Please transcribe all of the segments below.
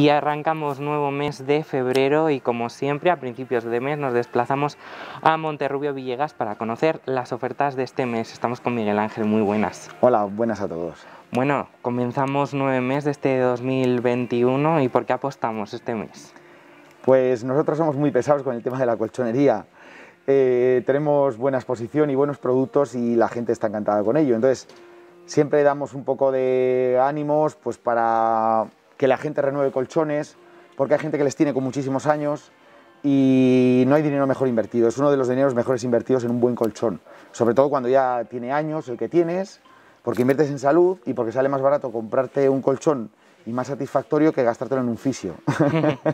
Y arrancamos nuevo mes de febrero y como siempre a principios de mes nos desplazamos a Monterrubio Villegas para conocer las ofertas de este mes. Estamos con Miguel Ángel, muy buenas. Hola, buenas a todos. Bueno, comenzamos nueve mes de este 2021 y ¿por qué apostamos este mes? Pues nosotros somos muy pesados con el tema de la colchonería. Eh, tenemos buena exposición y buenos productos y la gente está encantada con ello. Entonces, siempre damos un poco de ánimos pues para que la gente renueve colchones, porque hay gente que les tiene con muchísimos años y no hay dinero mejor invertido. Es uno de los dineros mejores invertidos en un buen colchón, sobre todo cuando ya tiene años el que tienes, porque inviertes en salud y porque sale más barato comprarte un colchón y más satisfactorio que gastártelo en un fisio.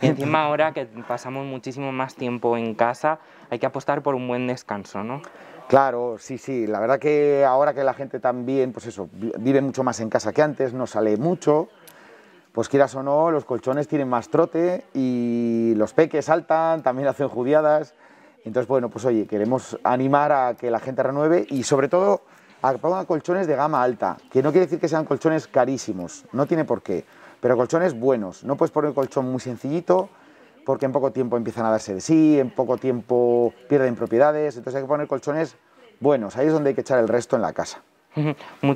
y encima ahora que pasamos muchísimo más tiempo en casa, hay que apostar por un buen descanso, ¿no? Claro, sí, sí. La verdad que ahora que la gente también, pues eso, vive mucho más en casa que antes, no sale mucho, pues quieras o no, los colchones tienen más trote y los peques saltan, también hacen judiadas. Entonces, bueno, pues oye, queremos animar a que la gente renueve y sobre todo a que pongan colchones de gama alta, que no quiere decir que sean colchones carísimos, no tiene por qué, pero colchones buenos. No puedes poner un colchón muy sencillito porque en poco tiempo empiezan a darse de sí, en poco tiempo pierden propiedades, entonces hay que poner colchones buenos, ahí es donde hay que echar el resto en la casa.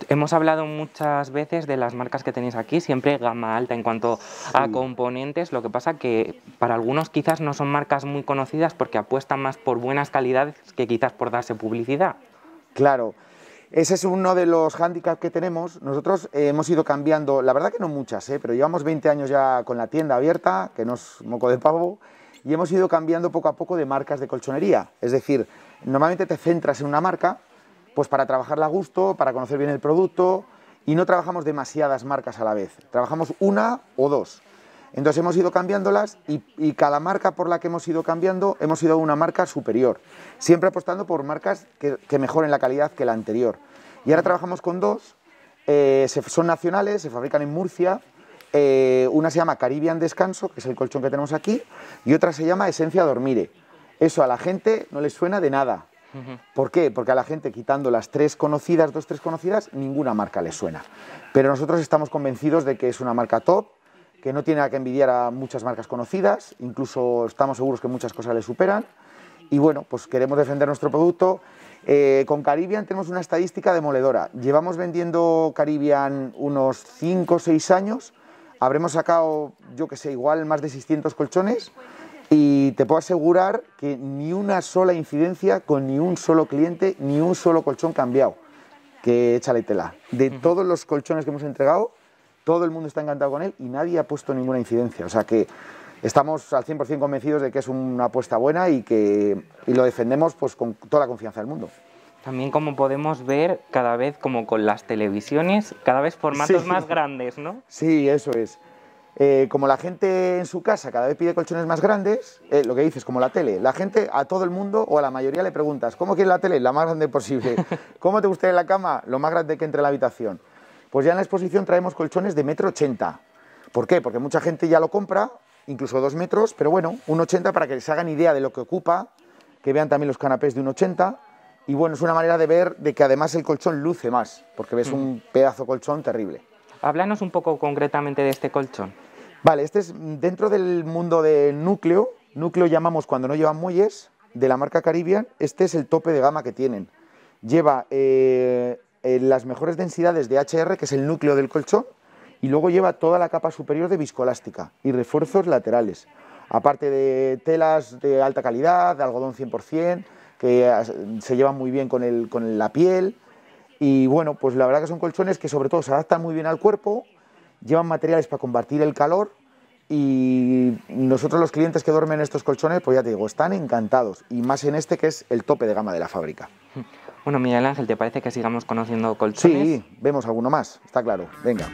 Hemos hablado muchas veces de las marcas que tenéis aquí, siempre gama alta en cuanto a componentes, lo que pasa que para algunos quizás no son marcas muy conocidas porque apuestan más por buenas calidades que quizás por darse publicidad. Claro, ese es uno de los hándicaps que tenemos. Nosotros eh, hemos ido cambiando, la verdad que no muchas, eh, pero llevamos 20 años ya con la tienda abierta, que no es moco de pavo, y hemos ido cambiando poco a poco de marcas de colchonería. Es decir, normalmente te centras en una marca, pues para trabajarla a gusto, para conocer bien el producto y no trabajamos demasiadas marcas a la vez, trabajamos una o dos. Entonces hemos ido cambiándolas y, cada marca por la que hemos ido cambiando hemos ido a una marca superior, siempre apostando por marcas que, mejoren la calidad que la anterior. Y ahora trabajamos con dos, eh, son nacionales, se fabrican en Murcia, eh, una se llama Caribbean Descanso, que es el colchón que tenemos aquí, y otra se llama Esencia Dormire. Eso a la gente no le suena de nada, ¿Por qué? Porque a la gente, quitando las tres conocidas, dos, tres conocidas, ninguna marca le suena. Pero nosotros estamos convencidos de que es una marca top, que no tiene nada que envidiar a muchas marcas conocidas, incluso estamos seguros que muchas cosas le superan. Y bueno, pues queremos defender nuestro producto. Eh, con Caribbean tenemos una estadística demoledora. Llevamos vendiendo Caribbean unos cinco o 6 años. Habremos sacado, yo que sé, igual más de 600 colchones. Y te puedo asegurar que ni una sola incidencia con ni un solo cliente, ni un solo colchón cambiado. Que échale tela. De todos los colchones que hemos entregado, todo el mundo está encantado con él y nadie ha puesto ninguna incidencia. O sea que estamos al 100% convencidos de que es una apuesta buena y que lo defendemos pues con toda la confianza del mundo. También como podemos ver cada vez como con las televisiones, cada vez formatos más grandes, ¿no? Sí, eso es. Eh, como la gente en su casa cada vez pide colchones más grandes, eh, lo que dices, como la tele, la gente a todo el mundo o a la mayoría le preguntas, ¿cómo quieres la tele? La más grande posible. ¿Cómo te gustaría la cama? Lo más grande que entre en la habitación. Pues ya en la exposición traemos colchones de metro ochenta. ¿Por qué? Porque mucha gente ya lo compra, incluso dos metros, pero bueno, un ochenta para que se hagan idea de lo que ocupa, que vean también los canapés de un ochenta... Y bueno, es una manera de ver de que además el colchón luce más, porque ves un pedazo colchón terrible. Háblanos un poco concretamente de este colchón. Vale, este es dentro del mundo del núcleo. Núcleo llamamos cuando no llevan muelles, de la marca Caribbean. Este es el tope de gama que tienen. Lleva eh, eh, las mejores densidades de HR, que es el núcleo del colchón, y luego lleva toda la capa superior de viscoelástica y refuerzos laterales. Aparte de telas de alta calidad, de algodón 100%, que eh, se llevan muy bien con, con la piel. Y bueno, pues la verdad que son colchones que sobre todo se adaptan muy bien al cuerpo llevan materiales para combatir el calor y nosotros los clientes que duermen en estos colchones, pues ya te digo, están encantados y más en este que es el tope de gama de la fábrica. Bueno, Miguel Ángel, ¿te parece que sigamos conociendo colchones? Sí, vemos alguno más, está claro. Venga.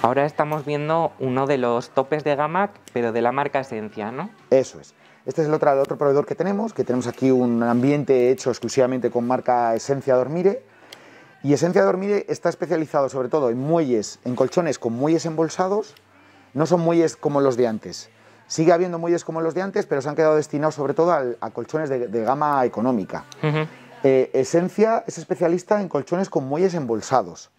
Ahora estamos viendo uno de los topes de gama, pero de la marca Esencia, ¿no? Eso es. Este es el otro, otro proveedor que tenemos, que tenemos aquí un ambiente hecho exclusivamente con marca Esencia Dormire. Y Esencia Dormire está especializado sobre todo en muelles, en colchones con muelles embolsados. No son muelles como los de antes. Sigue habiendo muelles como los de antes, pero se han quedado destinados sobre todo a, colchones de, gama económica. Eh, Esencia es especialista en colchones con muelles embolsados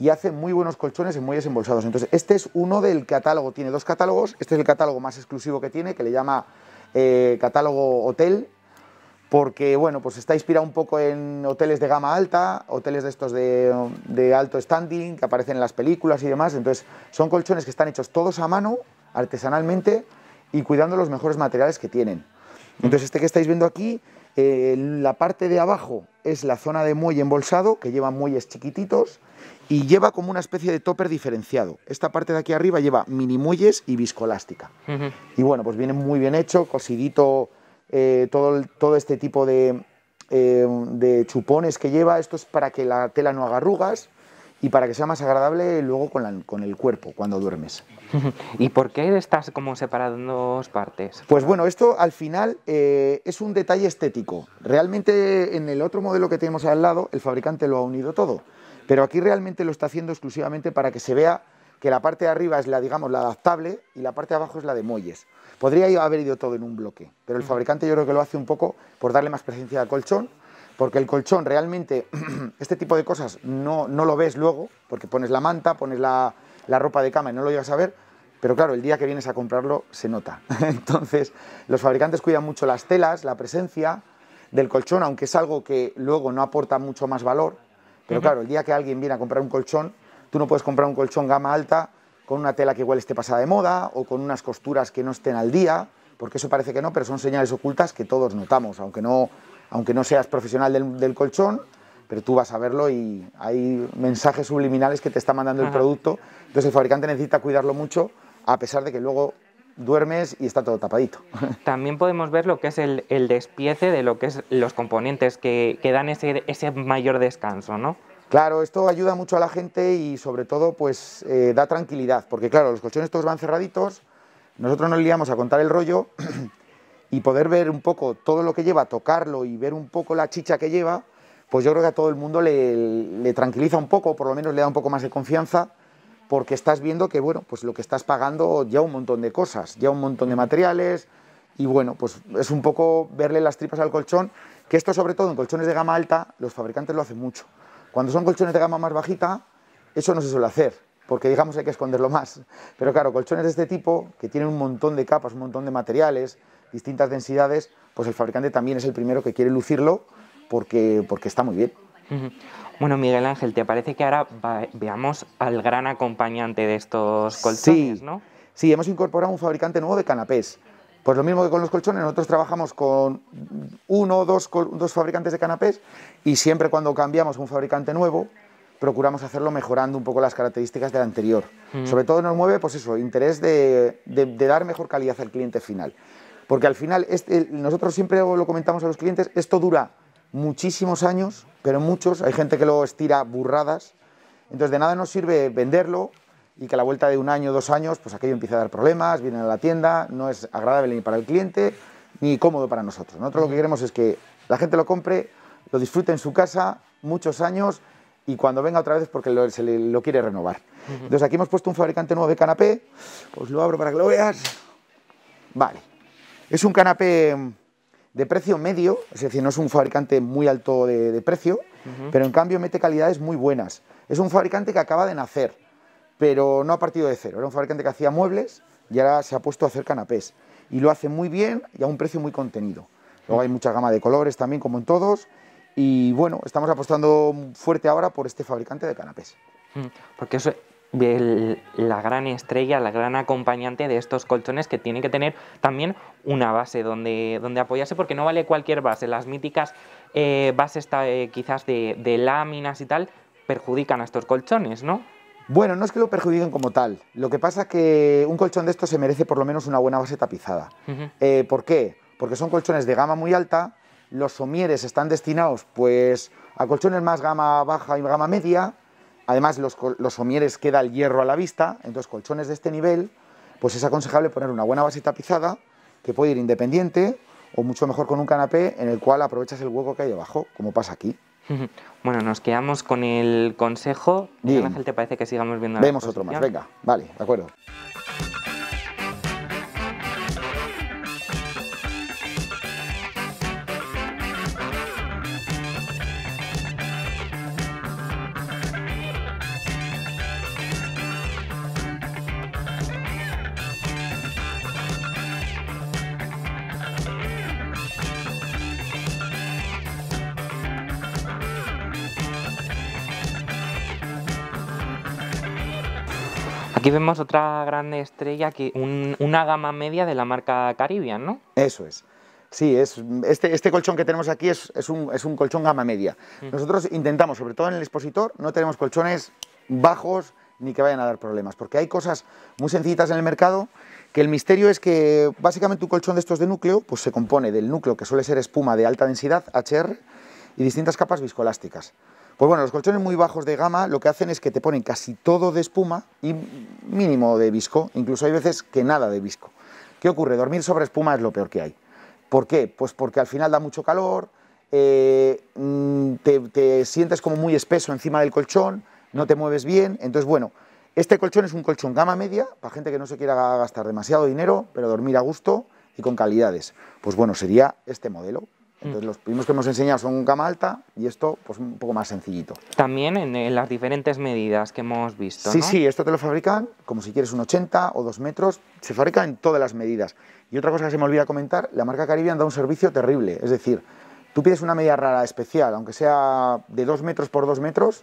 y hace muy buenos colchones y muelles embolsados. Entonces, este es uno del catálogo, tiene dos catálogos, este es el catálogo más exclusivo que tiene, que le llama eh, catálogo hotel, porque, bueno, pues está inspirado un poco en hoteles de gama alta, hoteles de estos de, de alto standing, que aparecen en las películas y demás, entonces son colchones que están hechos todos a mano, artesanalmente, y cuidando los mejores materiales que tienen. Entonces, este que estáis viendo aquí eh, la parte de abajo es la zona de muelle embolsado, que lleva muelles chiquititos, y lleva como una especie de topper diferenciado. Esta parte de aquí arriba lleva mini muelles y viscoelástica Y bueno, pues viene muy bien hecho, cosidito, eh, todo, este tipo eh, de, chupones que lleva. Esto es para que la tela no haga arrugas y para que sea más agradable luego con, el cuerpo cuando duermes. ¿Y por qué estás como separando dos partes? Pues bueno, esto al final eh, es un detalle estético. Realmente en el otro modelo que tenemos al lado, el fabricante lo ha unido todo, pero aquí realmente lo está haciendo exclusivamente para que se vea que la parte de arriba es la, digamos, la adaptable y la parte de abajo es la de muelles. Podría haber ido todo en un bloque, pero el fabricante yo creo que lo hace un poco por darle más presencia al colchón porque el colchón realmente, este tipo de cosas no, no lo ves luego, porque pones la manta, pones la, la, ropa de cama y no lo llegas a ver, pero claro, el día que vienes a comprarlo se nota. Entonces, los fabricantes cuidan mucho las telas, la presencia del colchón, aunque es algo que luego no aporta mucho más valor, pero claro, el día que alguien viene a comprar un colchón, tú no puedes comprar un colchón gama alta con una tela que igual esté pasada de moda o con unas costuras que no estén al día, porque eso parece que no, pero son señales ocultas que todos notamos, aunque no aunque no seas profesional del, colchón, pero tú vas a verlo y hay mensajes subliminales que te está mandando el producto. Entonces el fabricante necesita cuidarlo mucho, a pesar de que luego duermes y está todo tapadito. También podemos ver lo que es el, el despiece de lo que es los componentes que, que dan ese, ese, mayor descanso, ¿no? Claro, esto ayuda mucho a la gente y sobre todo pues eh, da tranquilidad, porque claro, los colchones todos van cerraditos, nosotros nos liamos a contar el rollo y poder ver un poco todo lo que lleva, tocarlo y ver un poco la chicha que lleva, pues yo creo que a todo el mundo le, tranquiliza un poco, por lo menos le da un poco más de confianza, porque estás viendo que, bueno, pues lo que estás pagando ya un montón de cosas, ya un montón de materiales, y bueno, pues es un poco verle las tripas al colchón, que esto sobre todo en colchones de gama alta, los fabricantes lo hacen mucho. Cuando son colchones de gama más bajita, eso no se suele hacer, porque digamos hay que esconderlo más. Pero claro, colchones de este tipo, que tienen un montón de capas, un montón de materiales, distintas densidades, pues el fabricante también es el primero que quiere lucirlo porque, porque está muy bien. Bueno, Miguel Ángel, ¿te parece que ahora veamos al gran acompañante de estos colchones, sí, no? Sí, hemos incorporado un fabricante nuevo de canapés. Pues lo mismo que con los colchones, nosotros trabajamos con uno o dos, dos fabricantes de canapés y siempre cuando cambiamos un fabricante nuevo, procuramos hacerlo mejorando un poco las características del anterior. Sobre todo nos mueve, pues eso, interés de, de, dar mejor calidad al cliente final. Porque al final, este, nosotros siempre lo comentamos a los clientes, esto dura muchísimos años, pero muchos, hay gente que lo estira burradas, entonces de nada nos sirve venderlo y que a la vuelta de un año, dos años, pues aquello empieza a dar problemas, viene a la tienda, no es agradable ni para el cliente ni cómodo para nosotros. Nosotros lo que queremos es que la gente lo compre, lo disfrute en su casa muchos años y cuando venga otra vez porque se lo quiere renovar. Entonces aquí hemos puesto un fabricante nuevo de canapé, os lo abro para que lo veas. Vale. Es un canapé mm, de precio medio, es decir, no es un fabricante muy alto de, precio, pero en cambio mete calidades muy buenas. Es un fabricante que acaba de nacer, pero no ha partido de cero. Era un fabricante que hacía muebles y ahora se ha puesto a hacer canapés. Y lo hace muy bien y a un precio muy contenido. Luego hay mucha gama de colores también, como en todos. Y bueno, estamos apostando fuerte ahora por este fabricante de canapés. Mm, porque eso la gran estrella, la gran acompañante de estos colchones que tiene que tener también una base donde, apoyarse porque no vale cualquier base. Las míticas eh, bases eh, quizás de, láminas y tal perjudican a estos colchones, ¿no? Bueno, no es que lo perjudiquen como tal. Lo que pasa es que un colchón de estos se merece por lo menos una buena base tapizada. Eh, ¿Por qué? Porque son colchones de gama muy alta. Los somieres están destinados pues, a colchones más gama baja y gama media. Además, los, los somieres queda el hierro a la vista, entonces colchones de este nivel, pues es aconsejable poner una buena base tapizada que puede ir independiente o mucho mejor con un canapé en el cual aprovechas el hueco que hay debajo, como pasa aquí. Bueno, nos quedamos con el consejo. Ángel, ¿te parece que sigamos viendo? Vemos otro más, venga, vale, de acuerdo. Aquí vemos otra grande estrella, que una gama media de la marca Caribbean, ¿no? Eso es. Sí, es, este, este colchón que tenemos aquí es, un, colchón gama media. Mm. Nosotros intentamos, sobre todo en el expositor, no tenemos colchones bajos ni que vayan a dar problemas, porque hay cosas muy sencillitas en el mercado que el misterio es que básicamente un colchón de estos de núcleo pues se compone del núcleo que suele ser espuma de alta densidad, HR, y distintas capas viscoelásticas. Pues bueno, los colchones muy bajos de gama lo que hacen es que te ponen casi todo de espuma y mínimo de visco, incluso hay veces que nada de visco. ¿Qué ocurre? Dormir sobre espuma es lo peor que hay. ¿Por qué? Pues porque al final da mucho calor, eh, mm, te, te sientes como muy espeso encima del colchón, no te mueves bien, entonces bueno, este colchón es un colchón gama media, para gente que no se quiera gastar demasiado dinero, pero dormir a gusto y con calidades. Pues bueno, sería este modelo, entonces, los primos que hemos enseñado son gama alta y esto, pues un poco más sencillito. También en, las diferentes medidas que hemos visto. Sí, ¿no? sí, esto te lo fabrican como si quieres un 80 o 2 metros, se fabrica en todas las medidas. Y otra cosa que se me olvida comentar, la marca Caribbean da un servicio terrible. Es decir, tú pides una media rara especial, aunque sea de 2 metros por 2 metros,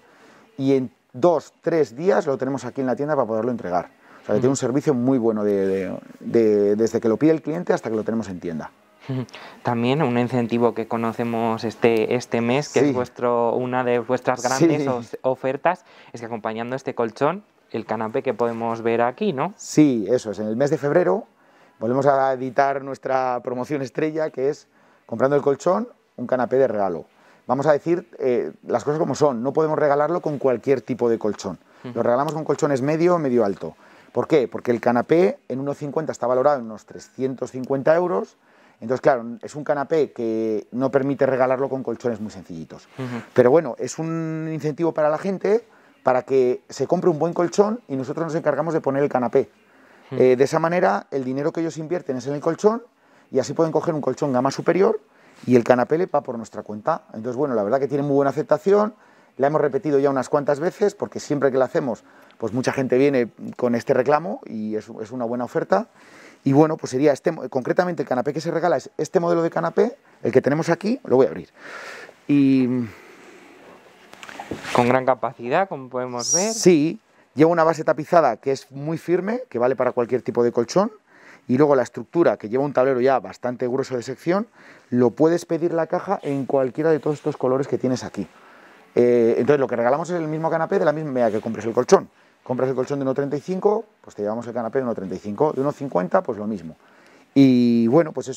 y en 2, 3 días lo tenemos aquí en la tienda para poderlo entregar. O sea, que tiene mm. un servicio muy bueno desde que lo pide el cliente hasta que lo tenemos en tienda. También un incentivo que conocemos este, este mes, que es vuestro, una de vuestras grandes ofertas, es que acompañando este colchón, el canapé que podemos ver aquí, ¿no? Sí, eso es. En el mes de febrero volvemos a editar nuestra promoción estrella, que es comprando el colchón, un canapé de regalo. Vamos a decir eh, las cosas como son, no podemos regalarlo con cualquier tipo de colchón. Lo regalamos con colchones medio, medio alto. ¿Por qué? Porque el canapé en 1,50 está valorado en unos 350 euros entonces, claro, es un canapé que no permite regalarlo con colchones muy sencillitos. Pero bueno, es un incentivo para la gente para que se compre un buen colchón y nosotros nos encargamos de poner el canapé. Eh, de esa manera, el dinero que ellos invierten es en el colchón y así pueden coger un colchón gama superior y el canapé le va por nuestra cuenta. Entonces, bueno, la verdad que tiene muy buena aceptación la hemos repetido ya unas cuantas veces porque siempre que la hacemos, pues mucha gente viene con este reclamo y es, es una buena oferta. Y bueno, pues sería este, concretamente el canapé que se regala es este modelo de canapé, el que tenemos aquí, lo voy a abrir. Y... Con gran capacidad, como podemos ver. Sí, lleva una base tapizada que es muy firme, que vale para cualquier tipo de colchón. Y luego la estructura, que lleva un tablero ya bastante grueso de sección, lo puedes pedir la caja en cualquiera de todos estos colores que tienes aquí. Eh, entonces lo que regalamos es el mismo canapé de la misma medida que compres el colchón. Compras el colchón de 1,35, pues te llevamos el canapé de 1,35. De 1,50, pues lo mismo. Y bueno, pues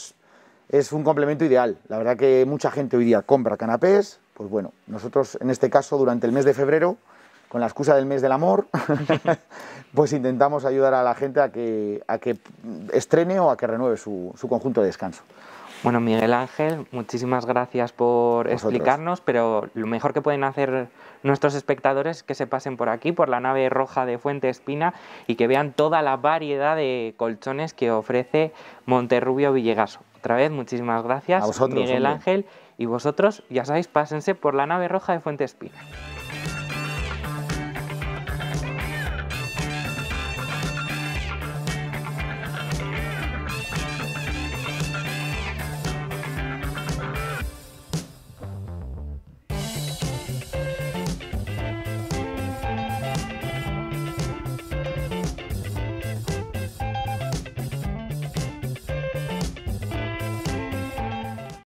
es, un complemento ideal. La verdad que mucha gente hoy día compra canapés. Pues bueno, nosotros en este caso durante el mes de febrero con la excusa del mes del amor, pues intentamos ayudar a la gente a que, estrene o a que renueve su conjunto de descanso. Bueno, Miguel Ángel, muchísimas gracias por explicarnos, pero lo mejor que pueden hacer nuestros espectadores es que se pasen por aquí, por la nave roja de Fuente Espina, y que vean toda la variedad de colchones que ofrece Monterrubio Villegaso. Otra vez, muchísimas gracias, Miguel Ángel. Y vosotros, ya sabéis, pásense por la nave roja de Fuente Espina.